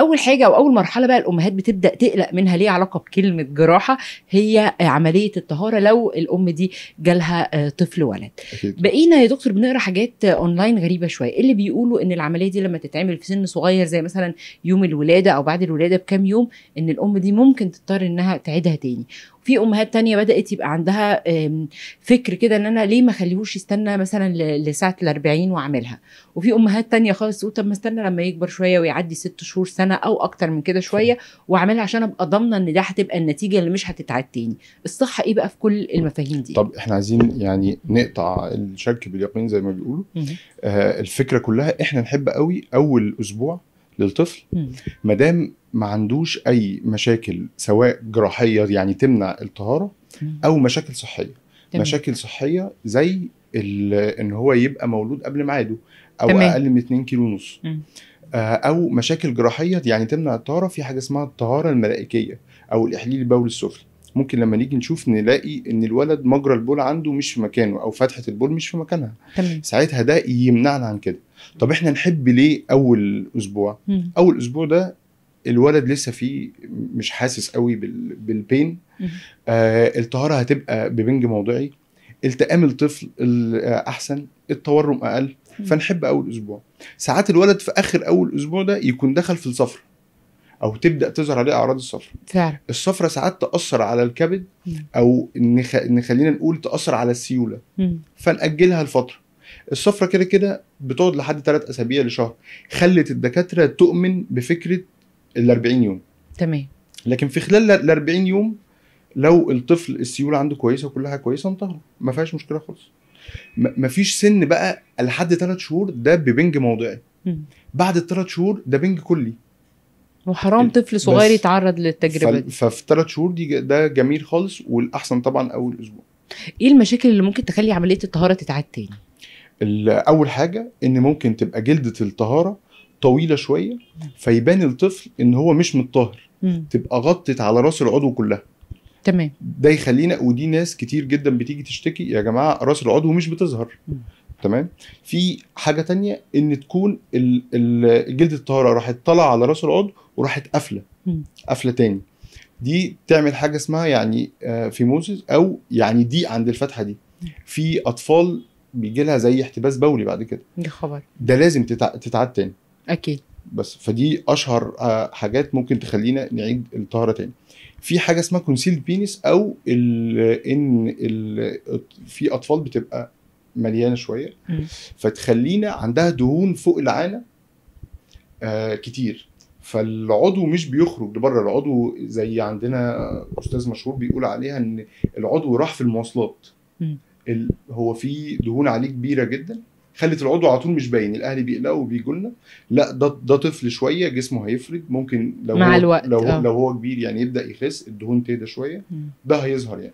اول حاجه او اول مرحله بقى الامهات بتبدا تقلق منها ليه علاقه بكلمه جراحه هي عمليه الطهاره لو الام دي جالها آه، طفل ولد بقينا يا دكتور بنقرا حاجات اونلاين غريبه شويه اللي بيقولوا ان العمليه دي لما تتعمل في سن صغير زي مثلا يوم الولاده او بعد الولاده بكام يوم ان الام دي ممكن تضطر انها تعيدها تاني في امهات تانية بدات يبقى عندها فكر كده ان انا ليه ما اخليهوش يستنى مثلا لساعه ال 40 واعملها وفي امهات تانية خالص تقول طب ما استنى لما يكبر شويه ويعدي ست شهور سنه او اكتر من كده شويه واعملها عشان ابقى ضامنه ان ده هتبقى النتيجه اللي مش هتتعاد تاني الصح ايه بقى في كل المفاهيم دي طب احنا عايزين يعني نقطع الشك باليقين زي ما بيقولوا آه الفكره كلها احنا نحب قوي اول اسبوع للطفل ما دام ما عندوش اي مشاكل سواء جراحيه يعني تمنع الطهاره او مشاكل صحيه تمام. مشاكل صحيه زي ان هو يبقى مولود قبل ميعاده او تمام. اقل من 2 كيلو ونص آه، او مشاكل جراحيه يعني تمنع الطهاره في حاجه اسمها الطهاره الملائكيه او الاحليل البول السفلي ممكن لما نيجي نشوف نلاقي ان الولد مجرى البول عنده مش في مكانه او فتحه البول مش في مكانها تمام. ساعتها ده يمنعنا عن كده طب احنا نحب ليه اول اسبوع مم. اول اسبوع ده الولد لسه فيه مش حاسس قوي بالبين آه الطهاره هتبقى ببنج موضعي التئام الطفل آه، احسن التورم اقل فنحب اول اسبوع ساعات الولد في اخر اول اسبوع ده يكون دخل في الصفر او تبدا تظهر عليه اعراض الصفر فعلا الصفرة ساعات تاثر على الكبد او ان نخلينا نقول تاثر على السيوله فناجلها لفتره الصفرة كده كده بتقعد لحد ثلاث اسابيع لشهر خلت الدكاتره تؤمن بفكره ال 40 يوم تمام لكن في خلال ال 40 يوم لو الطفل السيوله عنده كويسه وكلها كويسه انطهر ما فيهاش مشكله خالص ما فيش سن بقى لحد ثلاث شهور ده ببنج موضعي بعد الثلاث شهور ده بنج كلي وحرام طفل صغير يتعرض للتجربه دي ففي ثلاث شهور دي ده جميل خالص والاحسن طبعا اول اسبوع ايه المشاكل اللي ممكن تخلي عمليه الطهاره تتعاد تاني اول حاجه ان ممكن تبقى جلده الطهاره طويله شويه فيبان الطفل ان هو مش متطهر تبقى غطت على راس العضو كلها تمام ده يخلينا ودي ناس كتير جدا بتيجي تشتكي يا جماعه راس العضو مش بتظهر تمام في حاجه تانية ان تكون جلد الطهاره راحت طالعه على راس العضو وراحت قافله قافله تاني دي تعمل حاجه اسمها يعني آه، فيموزيس او يعني ضيق عند الفتحه دي في اطفال بيجي لها زي احتباس بولي بعد كده ده خبر ده لازم تتعاد تاني اكيد بس فدي اشهر آه، حاجات ممكن تخلينا نعيد الطهاره تاني في حاجه اسمها كونسيلد بينس او الـ ان الـ في اطفال بتبقى مليانه شويه فتخلينا عندها دهون فوق العانه آه كتير فالعضو مش بيخرج لبره العضو زي عندنا استاذ مشهور بيقول عليها ان العضو راح في المواصلات هو في دهون عليه كبيره جدا خلت العضو على طول مش باين الاهل بيقلقوا وبيقول لنا لا ده ده طفل شويه جسمه هيفرد ممكن لو مع هو الوقت لو, آه. لو هو كبير يعني يبدا يخس الدهون تهدى شويه ده هيظهر يعني